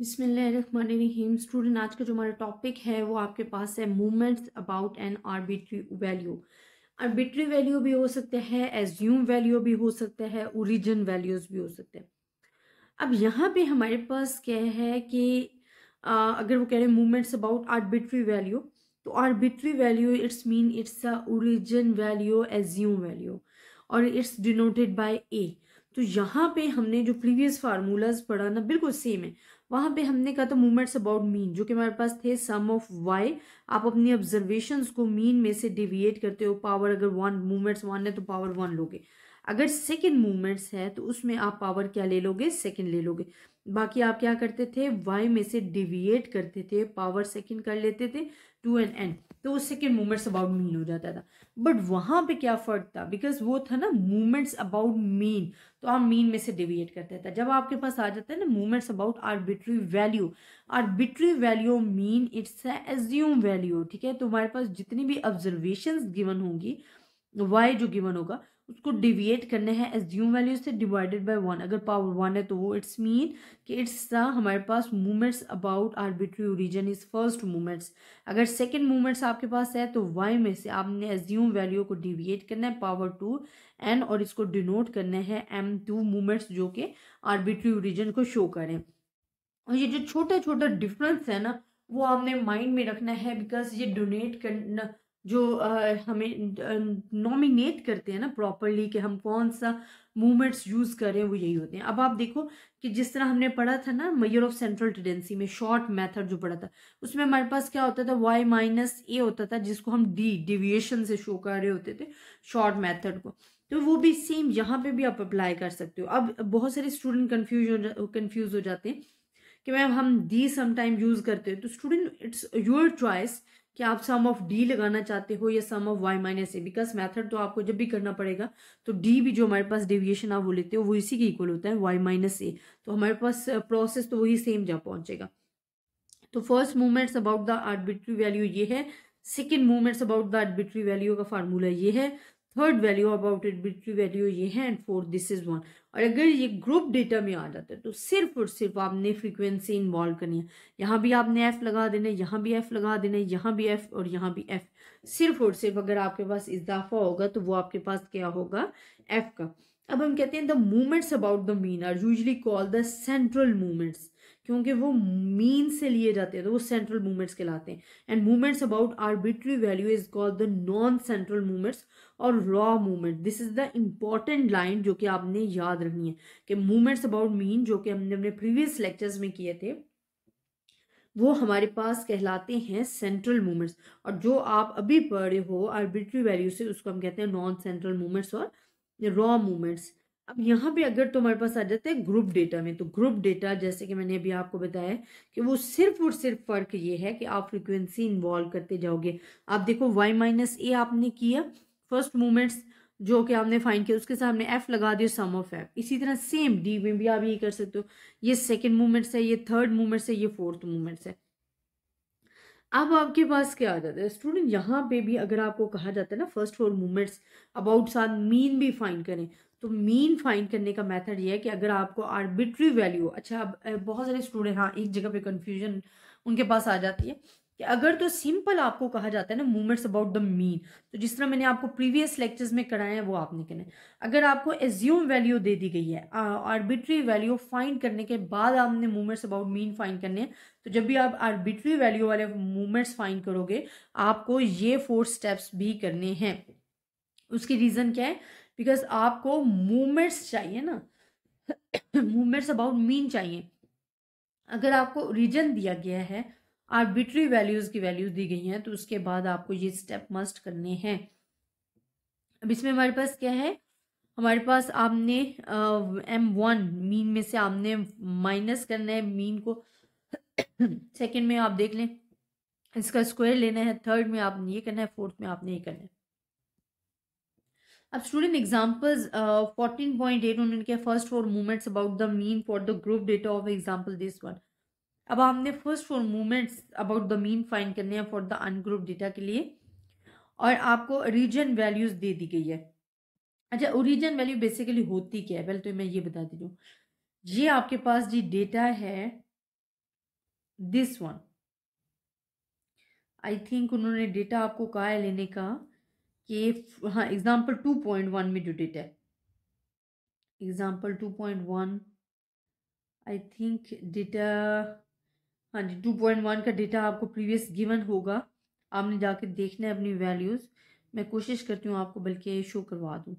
बिसमीम स्टूडेंट आज का जो हमारा टॉपिक है वो आपके पास है movements about an arbitrary value arbitrary value भी हो सकते हैं एज्यूम वैल्यू भी हो सकते हैं ओरिजिन वैल्यूज़ भी हो सकते हैं अब यहाँ पे हमारे पास क्या है कि आ, अगर वो कह रहे हैं मूवमेंट्स अबाउट आर्बिट्री वैल्यू तो arbitrary value it's mean it's a origin value assume value और इट्स डिनोटेड बाय ए तो यहाँ पे हमने जो प्रीवियस फार्मूलाज पढ़ा ना बिल्कुल सेम है वहां पे हमने कहा था मूवमेंट्स अबाउट मीन जो कि हमारे पास थे सम ऑफ वाई आप अपनी ऑब्जर्वेशन को मीन में से डिविएट करते हो पावर अगर वन मूवमेंट्स वन है तो पावर वन लोगे अगर सेकेंड मूवमेंट्स है तो उसमें आप पावर क्या ले लोगे सेकेंड ले लोगे बाकी आप क्या करते थे वाई में से डिविएट करते थे पावर सेकंड कर लेते थे टू एंड एन तो वो सेकेंड मूवमेंट्स अबाउट मीन हो जाता था बट वहाँ पे क्या फर्क था बिकॉज वो था ना मूवमेंट्स अबाउट मीन तो आप मीन में से डिविएट करते थे जब आपके पास आ जाता है ना movements about arbitrary value arbitrary value mean it's assume value ठीक है तो हमारे पास जितनी भी ऑब्जर्वेशन गिवन होंगी वाई जो गिवन होगा उसको डिविएट करना है एज्यूम वैल्यू से डिवाइडेड बाई वन अगर पावर वन है तो वो इट्स मीन कि इट्स द हमारे पास movements about arbitrary origin is first movements अगर सेकेंड मूवमेंट्स आपके पास है तो वाई में से आपने एज्यूम वैल्यू को डिविएट करना है पावर टू एन और इसको डिनोट करना है एम टू मूवमेंट्स जो कि आर्बिट्री ओरिजन को शो करें और ये जो छोटा छोटा डिफरेंस है ना वो आपने माइंड में रखना है बिकॉज ये डोनेट करना जो आ, हमें नॉमिनेट करते हैं ना प्रॉपरली कि हम कौन सा मूवमेंट्स यूज़ करें वो यही होते हैं अब आप देखो कि जिस तरह हमने पढ़ा था ना मैयर ऑफ सेंट्रल टेंडेंसी में शॉर्ट मेथड जो पढ़ा था उसमें हमारे पास क्या होता था वाई माइनस ए होता था जिसको हम डी डिविएशन से शो कर रहे होते थे शॉर्ट मेथड को तो वो भी सेम यहाँ पे भी आप अप्लाई कर सकते हो अब बहुत सारे स्टूडेंट कन्फ्यूज कन्फ्यूज़ हो जाते हैं कि मैम हम डी समाइम यूज़ करते हो तो स्टूडेंट इट्स योर चॉइस कि आप सम ऑफ डी लगाना चाहते हो या sum of Y minus A because method तो आपको जब भी करना पड़ेगा तो डी भी जो हमारे पास डेविएशन आप वो लेते हो वो इसी के इक्वल होता है वाई माइनस ए तो हमारे पास प्रोसेस uh, तो वही सेम जा पहुंचेगा तो first movements about the arbitrary value ये है second movements about the arbitrary value का फार्मूला ये है third value about arbitrary value ये है and fourth this is one और अगर ये ग्रुप डेटा में आ जाता है तो सिर्फ और सिर्फ आपने फ्रीक्वेंसी इन्वॉल्व करनी है यहाँ भी आपने एफ लगा देना है यहाँ भी एफ लगा देना है यहाँ भी एफ और यहाँ भी एफ सिर्फ और सिर्फ अगर आपके पास इजाफा होगा तो वो आपके पास क्या होगा एफ का अब हम कहते हैं the movements about the mean are usually call the central movements क्योंकि वो मीन से लिए जाते हैं तो वो सेंट्रल मूवमेंट्स कहलाते हैं and movements about arbitrary value is called the non central movements और raw movement this is the important line जो कि आपने याद रखनी है कि मूवमेंट्स अबाउट मीन जो कि हमने अपने प्रीवियस लेक्चर्स में किए थे वो हमारे पास कहलाते हैं सेंट्रल मूवमेंट्स और जो आप अभी पढ़े हो आर्बिट्री वैल्यू से उसको हम कहते हैं नॉन सेंट्रल मूवमेंट्स और रॉ मूवमेंट्स अब यहाँ पे अगर तुम्हारे पास आ जाते हैं ग्रुप डेटा में तो ग्रुप डेटा जैसे कि मैंने अभी आपको बताया कि वो सिर्फ और सिर्फ फर्क ये है कि आप फ्रिक्वेंसी इन्वॉल्व करते जाओगे आप देखो वाई माइनस ए आपने किया फर्स्ट मोमेंट्स जो कि आपने फाइंड किया उसके सामने एफ लगा दिया सम ऑफ एफ इसी तरह सेम डी में भी आप ये कर सकते हो ये सेकेंड मूवमेंट्स है ये थर्ड मूवमेंट्स है ये फोर्थ मूवमेंट्स है अब आपके पास क्या आ जाता है स्टूडेंट यहाँ पे भी अगर आपको कहा जाता है ना फर्स्ट फोर मूवमेंट्स अबाउट साथ मीन भी फाइन करें तो मीन फाइंड करने का मेथड ये है कि अगर आपको आर्बिट्री वैल्यू अच्छा अब बहुत सारे स्टूडेंट हाँ एक जगह पे कंफ्यूजन उनके पास आ जाती है कि अगर तो सिंपल आपको कहा जाता है ना मूवमेंट्स अबाउट द मीन तो जिस तरह मैंने आपको प्रीवियस लेक्चर्स में कराए हैं वो आपने कहना है अगर आपको एज्यूम वैल्यू दे दी गई है आर्बिट्री वैल्यू फाइंड करने के बाद आपने मूवमेंट्स अबाउट मीन फाइंड करने हैं तो जब भी आप आर्बिट्री वैल्यू वाले मूवमेंट्स फाइंड करोगे आपको ये फोर स्टेप्स भी करने हैं उसकी रीज़न क्या है बिकॉज आपको मूवमेंट्स चाहिए ना मूवमेंट्स अबाउट मीन चाहिए अगर आपको रीजन दिया गया है आर्बिट्री वैल्यूज़ की वैल्यूज़ दी गई हैं तो उसके बाद आपको ये स्टेप मस्ट करने हैं अब इसमें हमारे पास क्या है हमारे पास आपने एम वन मीन में से आपने माइनस करना है मीन को सेकेंड में आप देख लें इसका स्क्वायर लेना है थर्ड में आपने ये करना है फोर्थ में आपने ये करना है अब student examples fourteen point eight उनके first four movements about the mean for the group data of example this one अब हमने first four movements about the mean find करने हैं फॉर द अनग्रुप डेटा के लिए और आपको रीजन वैल्यूज दे दी गई है अच्छा ओरिजन वैल्यू बेसिकली होती क्या है पहले तो मैं ये बता दी हूँ ये आपके पास जी डेटा है दिस वन आई थिंक उन्होंने डेटा आपको कहा है लेने का कि हाँ एग्ज़ाम्पल टू पॉइंट वन में ड्यू डेट है example two point one I think data हाँ जी टू पॉइंट वन का डेटा आपको प्रीवियस गिवन होगा आपने जाके देखना है अपनी वैल्यूज़ मैं कोशिश करती हूँ आपको बल्कि शो करवा दूँ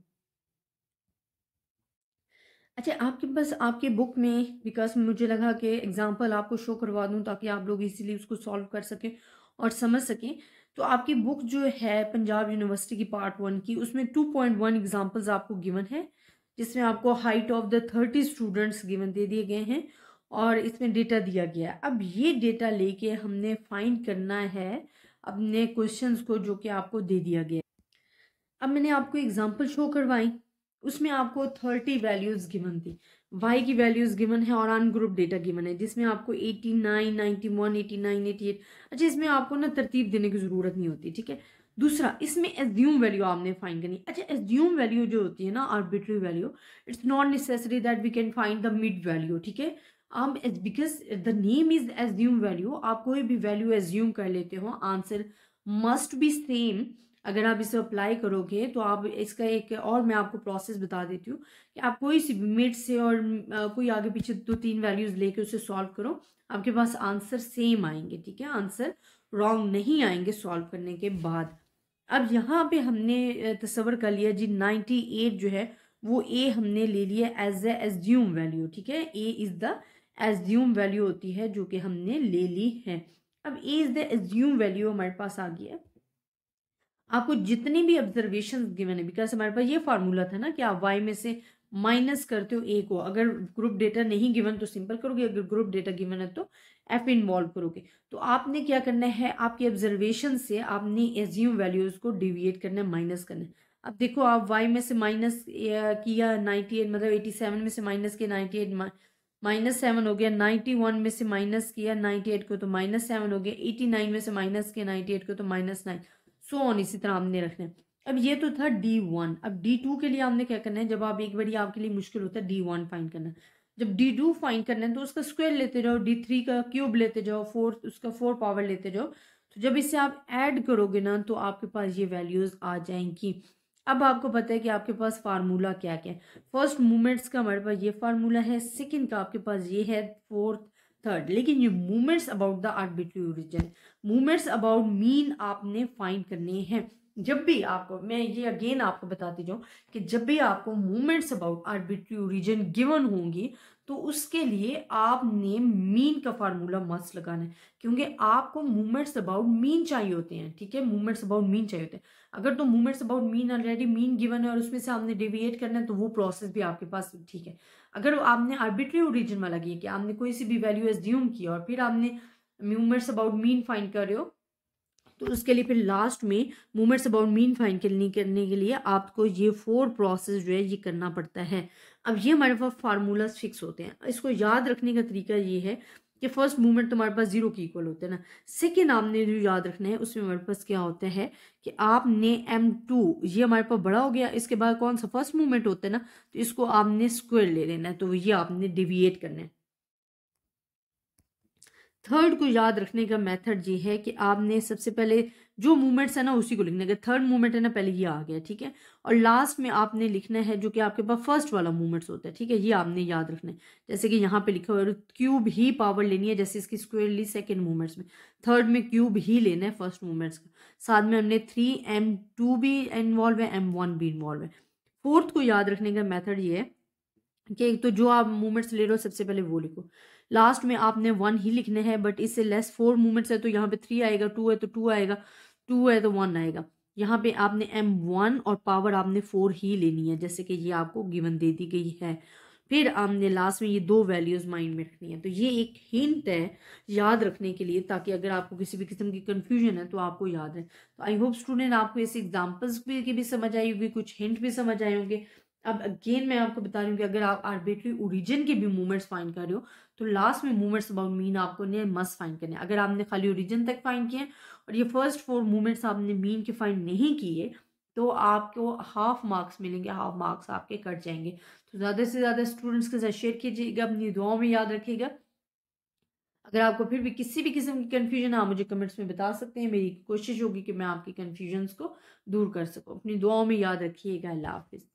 अच्छा आपके पास आपके बुक में बिकॉज मुझे लगा कि एग्ज़ाम्पल आपको शो करवा दूँ ताकि आप लोग इजीली उसको सॉल्व कर सकें और समझ सकें तो आपकी बुक जो है पंजाब यूनिवर्सिटी की पार्ट वन की उसमें टू पॉइंट वन एग्जाम्पल्स आपको गिवन है जिसमें आपको height of the thirty students given दे दिए गए हैं और इसमें डेटा दिया गया है अब ये डेटा लेके हमने फाइंड करना है अपने क्वेश्चंस को जो कि आपको दे दिया गया अब मैंने आपको एग्जाम्पल शो करवाई उसमें आपको थर्टी वैल्यूज़ गिवन थी वाई की वैल्यूज़ गिवन है और अनग्रुप डेटा गिवन है जिसमें आपको eighty nine eighty nine eighty eight अच्छा इसमें आपको ना तरतीब देने की ज़रूरत नहीं होती ठीक है दूसरा इसमें एज्यूम वैल्यू आपने फाइंड करनी अच्छा एज्यूम वैल्यू जो होती है ना arbitrary value it's not necessary that we can find the mid value ठीक है आप because the name is assume value आप कोई भी वैल्यू एज्यूम कर लेते हो आंसर मस्ट बी सेम अगर आप इसे अप्लाई करोगे तो आप इसका एक और मैं आपको प्रोसेस बता देती हूँ कि आप कोई सी मिड से और कोई आगे पीछे दो तीन वैल्यूज़ लेके उसे सॉल्व करो आपके पास आंसर सेम आएंगे ठीक है आंसर रॉन्ग नहीं आएंगे सॉल्व करने के बाद अब यहाँ पे हमने तस्वर कर लिया जी नाइन्टी एट जो है वो ए हमने ले लिया एज ए एज्यूम वैल्यू ठीक है A is the assume value होती है जो कि हमने ले ली है अब A is the assume value हमारे पास आ गई है आपको जितने भी ऑब्जर्वेशन गिवन है बिकॉज हमारे पास ये फार्मूला था ना कि आप वाई में से माइनस करते हो ए को अगर ग्रुप डेटा नहीं गिवन तो सिंपल करोगे अगर ग्रुप डेटा गिवन है तो एफ इन्वॉल्व करोगे तो आपने क्या करना है आपके ऑब्जर्वेशन से आपने एज्यूम वैल्यूज को डिविएट करना है माइनस करना अब देखो आप वाई में से माइनस किया नाइन्टी एट मतलब एटी सेवन में से माइनस किया नाइन्टी एट माइनस सेवन हो गया नाइन्टी वन में से माइनस किया नाइन्टी एट को तो माइनस सेवन हो गया एटी नाइन में से माइनस किया नाइन्टी एट को तो माइनस नाइन सो ऑन इसी तरह हमने रखना है अब ये तो था डी वन अब डी टू के लिए हमने क्या करना है जब आप एक बार आपके लिए मुश्किल होता है डी वन फाइंड करना जब डी टू फाइंड करना है तो उसका स्क्वायर लेते जाओ डी थ्री का क्यूब लेते जाओ फोर उसका फोर पावर लेते जाओ तो जब इसे आप ऐड करोगे ना तो आपके पास ये वैल्यूज आ जाएंगी अब आपको पता है कि आपके पास फार्मूला क्या क्या है फर्स्ट मूवमेंट्स का हमारे पास ये फार्मूला है सेकेंड का आपके पास ये है फोर्थ थर्ड लेकिन ये movements about the arbitrary origin movements about mean आपने फाइंड करने हैं जब भी आपको मैं ये अगेन आपको बताती जाऊँ कि जब भी आपको movements about arbitrary origin given होंगी तो उसके लिए आपने मीन का फार्मूला मस्त लगाना है क्योंकि आपको मूवमेंट्स अबाउट मीन चाहिए होते हैं ठीक है मूवमेंट्स अबाउट मीन चाहिए होते हैं अगर तो movements about mean already mean given है और उसमें से आपने डिविएट करना है तो वो प्रोसेस भी आपके पास ठीक है अगर आपने आर्बिट्री ओरिजिन वाला किया कि आपने कोई सी भी वैल्यू एज्यूम किया और फिर आपने मूवमेंट्स अबाउट मीन फाइंड कर रहे हो तो उसके लिए फिर लास्ट में मूवमेंट्स अबाउट मीन फाइन करने करने के लिए आपको ये फोर प्रोसेस जो है ये करना पड़ता है अब ये हमारे पास फार्मूलाज फिक्स होते हैं इसको याद रखने का तरीका ये है कि फर्स्ट मूवमेंट तुम्हारे पास जीरो के इक्वल होता है ना सेकेंड आपने जो याद रखना है उसमें हमारे पास क्या होता है कि आपने एम टू ये हमारे पास बड़ा हो गया इसके बाद कौन सा फर्स्ट मूवमेंट होता है ना तो इसको आपने स्क्वायर ले लेना है तो ये आपने डिविएट करना है थर्ड को याद रखने का मेथड ये है कि आपने सबसे पहले जो मूवमेंट्स है ना उसी को लिखना है थर्ड मूवमेंट है ना पहले ये आ गया ठीक है और लास्ट में आपने लिखना है जो कि आपके पास फर्स्ट वाला मूवमेंट्स होता है ठीक है ये आपने याद रखना है जैसे कि यहाँ पे लिखा हुआ है क्यूब ही पावर लेनी है जैसे इसकी स्क्वेयरली सेकेंड मूवमेंट्स में थर्ड में क्यूब ही लेना है फर्स्ट मूवमेंट्स का साथ में हमने थ्री एम टू भी इन्वॉल्व है एम वन भी इन्वॉल्व है फोर्थ को याद रखने का मैथड ये है कि तो जो आप मूवमेंट्स ले रहे हो सबसे पहले वो लिखो लास्ट में आपने वन ही लिखने हैं बट इससे लेस फोर मूवमेंट्स है तो यहाँ पे थ्री आएगा टू है तो टू आएगा टू है तो वन आएगा यहाँ पे आपने एम वन और पावर आपने फोर ही लेनी है जैसे कि ये आपको गिवन दे दी गई है फिर आपने लास्ट में ये दो वैल्यूज़ माइंड में रखनी है तो ये एक हिंट है याद रखने के लिए ताकि अगर आपको किसी भी किस्म की कन्फ्यूजन है तो आपको याद रहे तो आई होप स्टूडेंट आपको इस एग्जाम्पल्स भी की भी समझ आई होगी कुछ हिंट भी समझ आए होंगे अब अगेन मैं आपको बता रही हूँ कि अगर आप आर्बिट्री ओरिजिन के भी मूवमेंट्स फाइंड कर रहे हो तो लास्ट में मूवमेंट्स अबाउट मीन आपको ने मस्ट फाइंड करने अगर आपने खाली ओरिजिन तक फाइंड किए और ये फर्स्ट फोर मूवमेंट्स आपने मीन के फाइंड नहीं किए तो आपको हाफ मार्क्स मिलेंगे हाफ मार्क्स आपके कट जाएंगे तो ज़्यादा से ज़्यादा स्टूडेंट्स के साथ शेयर कीजिएगा अपनी दुआओं में याद रखिएगा अगर आपको फिर भी किसी भी किस्म की कन्फ्यूजन है आप मुझे कमेंट्स में बता सकते हैं मेरी कोशिश होगी कि मैं आपकी कन्फ्यूजन्स को दूर कर सकूँ अपनी दुआओं में याद रखिएगा अल्लाह हाफिज़